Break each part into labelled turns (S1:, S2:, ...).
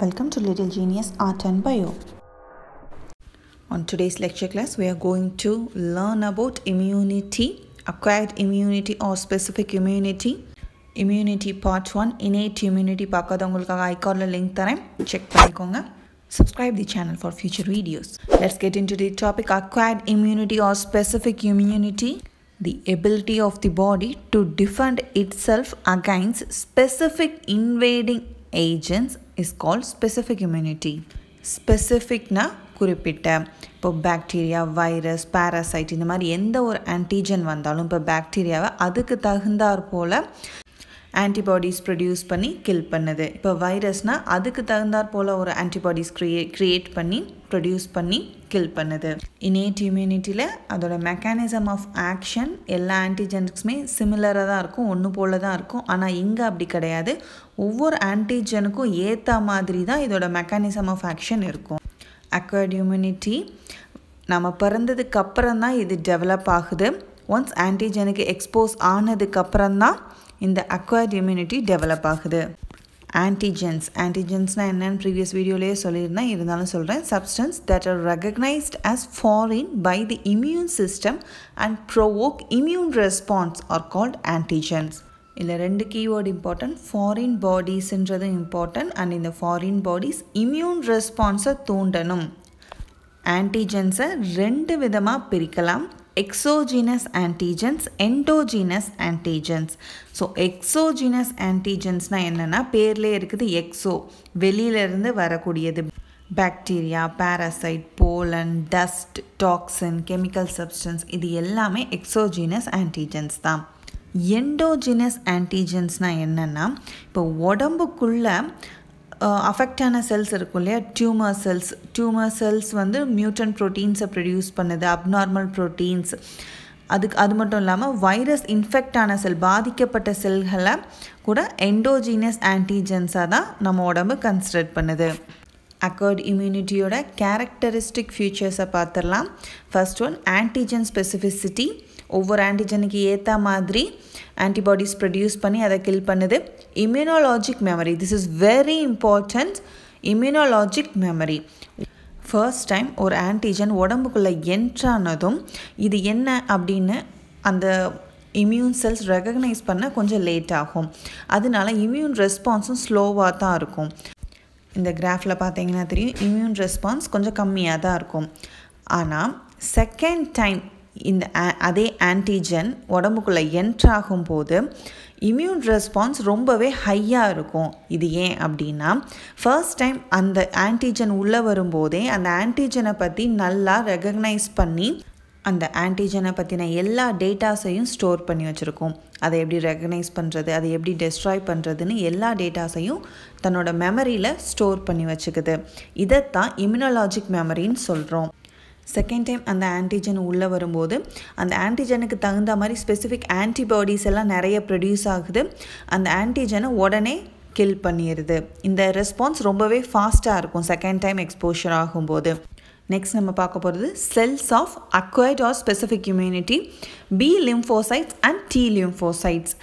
S1: Welcome to Little Genius Art and Bio. On today's lecture class, we are going to learn about immunity, acquired immunity or specific immunity. immunity. Part one innate immunity பார்க்காதவங்களுக்காக ஐகார்டில் link தரேன் check பண்ணிக்கோங்க subscribe the channel for future videos. Let's get into the topic acquired immunity or specific immunity. The ability of the body to defend itself against specific invading agents is called specific immunity ஸ்பெசிஃபிக்னா குறிப்பிட்ட இப்போ bacteria virus parasite இந்த மாதிரி எந்த ஒரு antigen வந்தாலும் இப்போ பாக்டீரியாவை அதுக்கு தகுந்தாற் போல் ஆன்டிபாடிஸ் ப்ரொடியூஸ் பண்ணி கில் பண்ணுது இப்போ வைரஸ்னால் அதுக்கு தகுந்தாற் போல் ஒரு ஆன்டிபாடிஸ் க்ரியே க்ரியேட் பண்ணி ப்ரொடியூஸ் பண்ணி கில் பண்ணுது இனேட் இம்யூனிட்டியில் அதோட மெக்கானிசம் ஆஃப் ஆக்ஷன் எல்லா ஆன்டிஜென்ஸ்க்குமே சிமிலராக தான் இருக்கும் ஒன்று போல் தான் இருக்கும் ஆனால் இங்கே அப்படி கிடையாது ஒவ்வொரு ஆன்டிஜனுக்கும் ஏற்ற மாதிரி தான் இதோட மெக்கானிசம் ஆஃப் ஆக்ஷன் இருக்கும் அக்வர்ட் இம்யூனிட்டி நம்ம பிறந்ததுக்கு அப்புறம் தான் இது டெவலப் ஆகுது ஒன்ஸ் ஆன்டிஜனுக்கு எக்ஸ்போஸ் ஆனதுக்கப்புறம் தான் இந்த அக்வயர்ட் இம்யூனிட்டி டெவலப் ஆகுது ஆன்டிஜென்ஸ் ஆன்டிஜென்ஸ்னால் என்னன்னு ப்ரீவியஸ் வீடியோலேயே சொல்லியிருந்தேன் இருந்தாலும் சொல்கிறேன் substance that are recognised as foreign by the immune system and provoke immune response are called antigens இல்லை ரெண்டு கீவேர்டு இம்பார்ட்டன்ட் ஃபாரின் பாடிஸ்ன்றது இம்பார்ட்டன்ட் அண்ட் இந்த ஃபாரின் பாடிஸ் இம்யூன் ரெஸ்பான்ஸை தூண்டணும் ஆன்டிஜென்ஸை ரெண்டு விதமாக பிரிக்கலாம் exogenous antigens endogenous antigens. So exogenous ஆன்டிஜென்ஸ்னால் என்னென்னா பேர்லேயே இருக்குது எக்ஸோ வெளியிலேருந்து வரக்கூடியது bacteria parasite pollen dust toxin chemical substance இது எல்லாமே எக்ஸோஜினஸ் ஆன்டிஜென்ஸ் தான் எண்டோஜினஸ் ஆன்டிஜென்ஸ்னால் என்னென்னா இப்போ உடம்புக்குள்ளே அஃபெக்ட் ஆன செல்ஸ் இருக்கும் இல்லையா டியூமர் செல்ஸ் டியூமர் செல்ஸ் வந்து மியூட்டன் ப்ரோட்டீன்ஸை ப்ரொடியூஸ் பண்ணுது அப்நார்மல் ப்ரோட்டீன்ஸ் அதுக்கு அது மட்டும் இல்லாமல் வைரஸ் இன்ஃபெக்ட் ஆன செல் பாதிக்கப்பட்ட செல்களை கூட எண்டோஜீனியஸ் ஆன்டிஜென்ஸாக தான் நம்ம உடம்பு கன்சிடர் பண்ணுது அக்கர்ட் இம்யூனிட்டியோட கேரக்டரிஸ்டிக் ஃபியூச்சர்ஸை பார்த்துடலாம் ஃபர்ஸ்ட் ஒன் ஆன்டிஜென் ஸ்பெசிஃபிசிட்டி ஒவ்வொரு ஆன்டிஜனுக்கு ஏற்ற மாதிரி ஆன்டிபாடிஸ் ப்ரொடியூஸ் பண்ணி அதை கில் பண்ணுது immunologic memory this is very important immunologic memory first time ஒரு ஆன்டிஜன் உடம்புக்குள்ளே என்ட்ரானதும் இது என்ன அப்படின்னு அந்த இம்யூன் செல்ஸ் ரெக்கக்னைஸ் பண்ண கொஞ்சம் லேட் ஆகும் அதனால இம்யூன் ரெஸ்பான்ஸும் ஸ்லோவாக தான் இருக்கும் இந்த கிராஃபில் பார்த்தீங்கன்னா தெரியும் இம்யூன் ரெஸ்பான்ஸ் கொஞ்சம் கம்மியாக தான் இருக்கும் ஆனால் செகண்ட் டைம் இந்த அதே ஆன்டிஜன் உடம்புக்குள்ளே என்ட்ராகும் போது இம்யூன் ரெஸ்பான்ஸ் ரொம்பவே ஹையாக இருக்கும் இது ஏன் அப்படின்னா ஃபர்ஸ்ட் டைம் அந்த ஆன்டிஜன் உள்ளே வரும்போதே அந்த ஆன்டிஜனை பற்றி நல்லா ரெகக்னைஸ் பண்ணி அந்த ஆன்டிஜனை பற்றின எல்லா டேட்டாஸையும் ஸ்டோர் பண்ணி வச்சுருக்கோம் அதை எப்படி ரெகனைஸ் பண்ணுறது அதை எப்படி டெஸ்ட்ராய் பண்ணுறதுன்னு எல்லா டேட்டாஸையும் தன்னோட மெமரியில் ஸ்டோர் பண்ணி வச்சுக்குது இதைத்தான் இம்யூனலாஜிக் மெமரின்னு சொல்கிறோம் செகண்ட் டைம் அந்த ஆன்டிஜன் உள்ளே வரும்போது அந்த ஆன்டிஜனுக்கு தகுந்த மாதிரி ஸ்பெசிஃபிக் ஆன்டிபாடிஸ் எல்லாம் நிறைய ப்ரொடியூஸ் ஆகுது அந்த ஆன்டிஜனை உடனே கில் பண்ணிடுது இந்த ரெஸ்பான்ஸ் ரொம்பவே ஃபாஸ்ட்டாக இருக்கும் செகண்ட் டைம் எக்ஸ்போஷர் ஆகும்போது நெக்ஸ்ட் நம்ம பார்க்க போகிறது cells of acquired or specific immunity B lymphocytes and T lymphocytes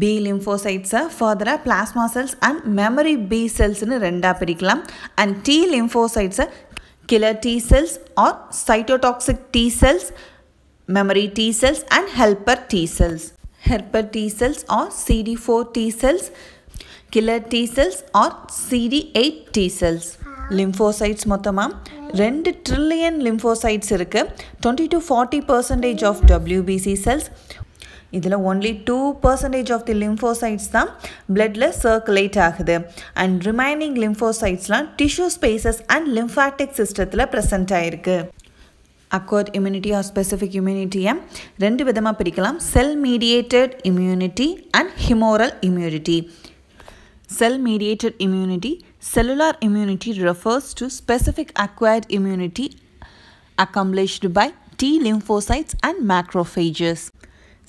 S1: B லிம்ஃபோசைட்ஸை ஃபர்தராக plasma cells and memory B செல்ஸ்னு ரெண்டாக பிரிக்கலாம் அண்ட் டி லிம்ஃபோசைட்ஸை killer T cells or cytotoxic T cells, memory T cells and helper T cells. Helper T cells or CD4 T cells, killer T cells or CD8 T cells. Lymphocytes மொத்தமாக ரெண்டு trillion lymphocytes இருக்குது twenty to forty percentage of WBC cells இதில் only two percentage of the lymphocytes தான் பிளட்டில் circulate ஆகுது and remaining லிம்ஃபோசைட்ஸ்லாம் tissue spaces and lymphatic சிஸ்டத்தில் present ஆகிருக்கு அக்வர்ட் இம்யூனிட்டி ஆர் ஸ்பெசிஃபிக் இம்யூனிட்டியை ரெண்டு விதமாக பிரிக்கலாம் cell mediated immunity and humoral immunity cell mediated immunity cellular immunity refers to specific acquired immunity accomplished by T lymphocytes and macrophages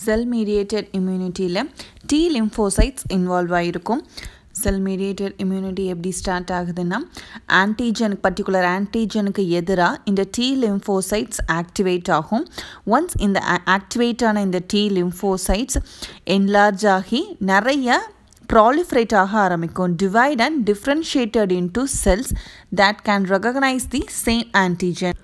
S1: cell mediated இம்யூனிட்டியில் T lymphocytes involve ஆகிருக்கும் cell mediated immunity எப்படி start ஆகுதுன்னா ஆன்டிஜனுக்கு particular ஆன்டிஜனுக்கு எதிராக இந்த T lymphocytes activate ஆகும் once இந்த activate ஆன இந்த டி லிம்ஃபோசைட்ஸ் என்லார்ஜ் ஆகி நிறைய ப்ராலிஃபரேட் ஆக ஆரம்பிக்கும் divide and differentiated into cells that can recognise the same antigen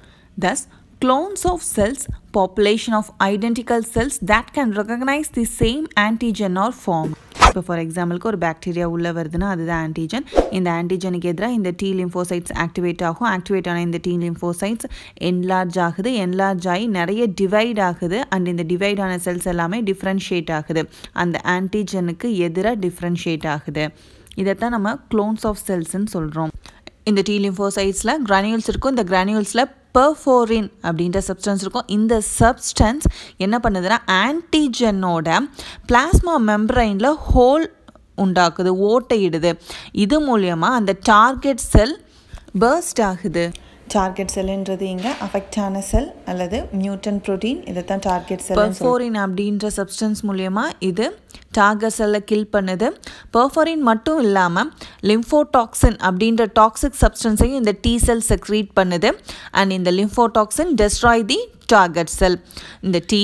S1: thus Clones of cells, population of identical cells that can recognize the same antigen or form. இப்போ for எக்ஸாம்பிளுக்கு ஒரு bacteria உள்ளே வருதுன்னா அதுதான் ஆன்டிஜன் இந்த ஆன்டிஜனுக்கு எதிராக இந்த டீ லிம்போசைட்ஸ் ஆக்டிவேட் ஆகும் ஆக்டிவேட் ஆன இந்த டீ லிம்போசைட்ஸ் என்லார்ஜ் ஆகுது என்லார்ஜ் ஆகி நிறைய டிவைட் ஆகுது அண்ட் இந்த டிவைட் ஆன செல்ஸ் எல்லாமே டிஃப்ரென்ஷியேட் ஆகுது அந்த ஆன்டிஜனுக்கு எதிராக டிஃப்ரென்ஷியேட் ஆகுது இதைத்தான் நம்ம க்ளோன்ஸ் ஆஃப் செல்ஸ்ன்னு சொல்கிறோம் இந்த டீ லிம்போசைட்ஸில் கிரானியூல்ஸ் இருக்கும் இந்த கிரானியூல்ஸில் பெர்ஃபோரின் அப்படின்ற சப்ஸ்டன்ஸ் இருக்கும் இந்த சப்ஸ்டன்ஸ் என்ன பண்ணுதுன்னா ஆன்டிஜனோட பிளாஸ்மா மெம்ப்ரைனில் ஹோல் உண்டாக்குது ஓட்டையிடுது இது மூலயமா அந்த டார்கெட் செல் பர்ஸ்ட் ஆகுது டார்கெட் செல்லுன்றது இங்கே அஃபெக்டான செல் அல்லது மியூட்டன் ப்ரோட்டீன் இதை தான் டார்கெட் செல் பெர்ஃபோரின் அப்படின்ற சப்ஸ்டன்ஸ் மூலியமாக இது டார்கெட் செல்லை கில் பண்ணுது பெர்ஃபோரின் மட்டும் இல்லாமல் லிம்ஃபோடாக்சின் அப்படின்ற டாக்ஸிக் சப்ஸ்டன்ஸையும் இந்த டி செல் செக்ரீட் பண்ணுது அண்ட் இந்த லிம்ஃபோடாக்சின் டெஸ்ட்ராய் தி டார்கெட் செல் இந்த டீ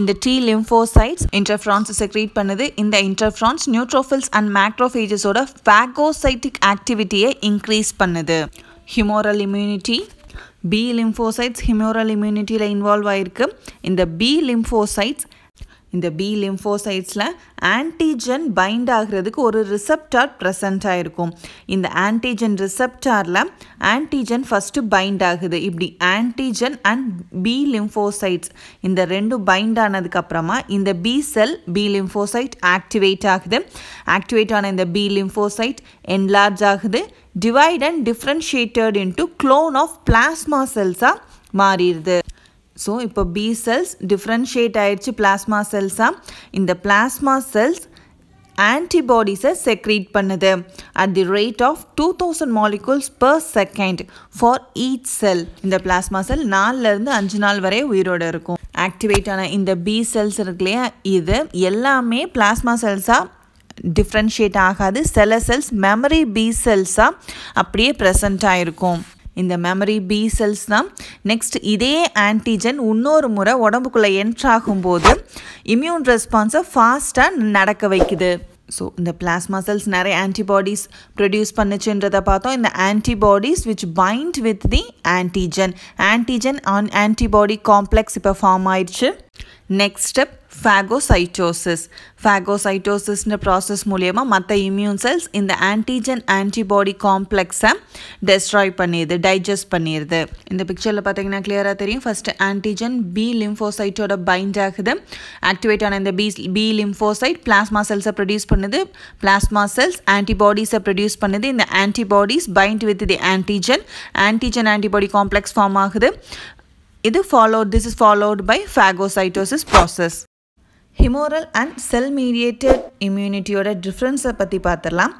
S1: இந்த டீ லிம்ஃபோசைட்ஸ் இன்டர்ஃப்ரான்ஸ் செக்ரீட் பண்ணுது இந்த இன்டர்ஃப்ரான்ஸ் நியூட்ரோஃபில்ஸ் அண்ட் மேக்ரோஃபேஜஸோட ஃபேகோசைட்டிக் ஆக்டிவிட்டியை இன்க்ரீஸ் பண்ணுது humoral immunity B lymphocytes humoral இம்யூனிட்டியில் இன்வால்வ் ஆகிருக்கு இந்த பி லிம்ஃபோசைட்ஸ் இந்த பி லிம்ஃபோசைட்ஸில் ஆன்டிஜென் பைண்ட் ஆகிறதுக்கு ஒரு ரிசப்டார் ப்ரெசண்ட் ஆகிருக்கும் இந்த ஆன்டிஜென் ரிசப்டாரில் ஆன்டிஜென் ஃபஸ்ட்டு பைண்ட் ஆகுது இப்படி ஆன்டிஜென் அண்ட் பி லிம்ஃபோசைட்ஸ் இந்த ரெண்டும் பைண்ட் ஆனதுக்கப்புறமா இந்த B cell B lymphocyte activate ஆகுது ஆக்டிவேட் ஆன இந்த பி லிம்ஃபோசைட் என்லார்ஜ் ஆகுது divide and differentiated into clone of plasma செல்ஸாக மாறிடுது ஸோ இப்போ பி செல்ஸ் டிஃப்ரென்ஷியேட் ஆயிடுச்சு பிளாஸ்மா செல்ஸாக இந்த பிளாஸ்மா செல்ஸ் ஆன்டிபாடிஸை செக்ரீட் பண்ணுது at the rate of two thousand molecules per second for each cell இந்த பிளாஸ்மா செல் நாலுலேருந்து அஞ்சு நாள் வரை உயிரோடு இருக்கும் ஆக்டிவேட் ஆன இந்த பி செல்ஸ் இருக்கு இல்லையா இது எல்லாமே பிளாஸ்மா செல்ஸாக டிஃப்ரென்ஷியேட் ஆகாது சில செல்ஸ் மெமரி பி செல்ஸாக அப்படியே ப்ரெசண்ட் ஆகிருக்கும் இந்த மெமரி பி செல்ஸ் தான் நெக்ஸ்ட் இதே ஆன்டிஜன் இன்னொரு முறை உடம்புக்குள்ளே என்ட்ராகும் போது இம்யூன் ரெஸ்பான்ஸை ஃபாஸ்ட்டாக நடக்க வைக்குது ஸோ இந்த பிளாஸ்மா செல்ஸ் நிறைய ஆன்டிபாடிஸ் ப்ரொடியூஸ் பண்ணுச்சுன்றதை பார்த்தோம் இந்த antibodies which bind with the antigen antigen on antibody complex இப்போ ஃபார்ம் ஆயிடுச்சு நெக்ஸ்ட் ஸ்டெப் ഫാഗോസൈറ്റോസിസ് ഫാഗോസൈറ്റോസിസിൻ്റെ ப்ராசஸ் மூலயமா மற்ற இம்யூன் செல்ஸ் இந்த ஆன்டிஜென் ஆன்டிபாடி காம்ப்ளெக்ஸை டெஸ்ட்ராய் பண்ணிடுது டைஜஸ்ட் பண்ணிடுது இந்த பிக்சரில் பார்த்தீங்கன்னா கிளியராக தெரியும் ஃபஸ்ட்டு ஆன்டிஜென் பி லிம்ஃபோசைட்டோட பைண்ட் ஆகுது ஆக்டிவேட் ஆன இந்த பி பி லிம்ஃபோசைட் பிளாஸ்மா செல்ஸை ப்ரொடியூஸ் பண்ணுது பிளாஸ்மா செல்ஸ் ஆன்டிபாடிஸை ப்ரொடியூஸ் பண்ணுது இந்த antibodies find with the antigen antigen antibody complex form ஆகுது இது followed this is followed by phagocytosis process humoral and cell mediated இம்யூனிட்டியோட டிஃப்ரென்ஸை பற்றி பார்த்துடலாம்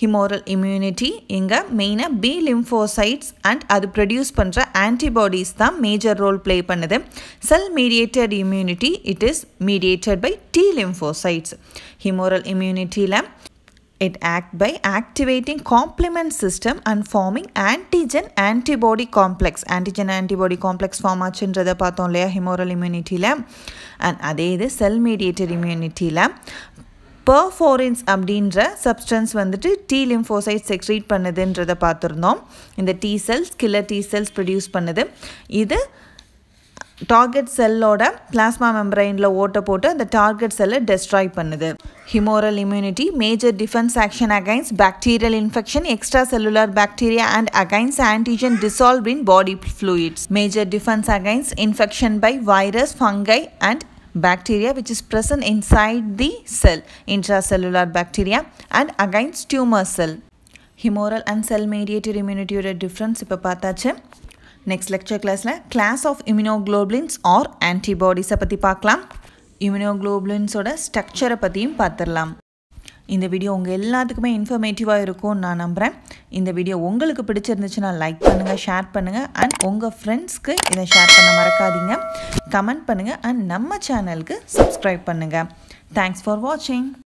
S1: ஹிமோரல் இம்யூனிட்டி இங்கே மெயினாக பி லிம்ஃபோசைட்ஸ் அண்ட் அது ப்ரொடியூஸ் பண்ணுற ஆன்டிபாடிஸ் தான் மேஜர் ரோல் ப்ளே பண்ணுது cell mediated immunity it is mediated by T lymphocytes humoral இம்யூனிட்டியில் it act by activating complement system and forming antigen antibody complex antigen antibody complex form ஆச்சுன்றதை பார்த்தோம் இல்லையா humoral இம்யூனிட்டியில் and அதே இது செல் mediated இம்யூனிட்டியில் பர்ஃபோரின்ஸ் அப்படின்ற substance வந்துட்டு D lymphocyte secrete பண்ணுதுன்றதை பார்த்துருந்தோம் இந்த T cells killer T cells produce பண்ணுது இது டார்கெட் செல்லோட பிளாஸ்மா மெம்பரைனில் ஓட்டை போட்டு அந்த டார்கெட் செல்லை டெஸ்ட்ராய் பண்ணுது humoral immunity major defence action against bacterial infection extra cellular bacteria and against antigen dissolve in body fluids major defence against infection by virus fungi and bacteria which is present inside the cell intra cellular bacteria and against tumour cell humoral and cell mediated இம்யூனிட்டியோட difference இப்போ பார்த்தாச்சு next lecture கிளாஸில் class of immunoglobulins or ஆன்டிபாடிஸை பற்றி பார்க்கலாம் இம்யூனோக்ளோபிளின்ஸோட ஸ்ட்ரக்சரை பற்றியும் பார்த்துடலாம் இந்த வீடியோ உங்கள் எல்லாத்துக்குமே இன்ஃபர்மேட்டிவாக இருக்கும்னு நான் நம்புகிறேன் இந்த வீடியோ உங்களுக்கு பிடிச்சிருந்துச்சுன்னா லைக் பண்ணுங்கள் ஷேர் பண்ணுங்கள் அண்ட் உங்கள் ஃப்ரெண்ட்ஸ்க்கு இதை ஷேர் பண்ண மறக்காதீங்க கமெண்ட் பண்ணுங்கள் அண்ட் நம்ம சேனலுக்கு சப்ஸ்கிரைப் பண்ணுங்கள் தேங்க்ஸ் ஃபார் வாட்சிங்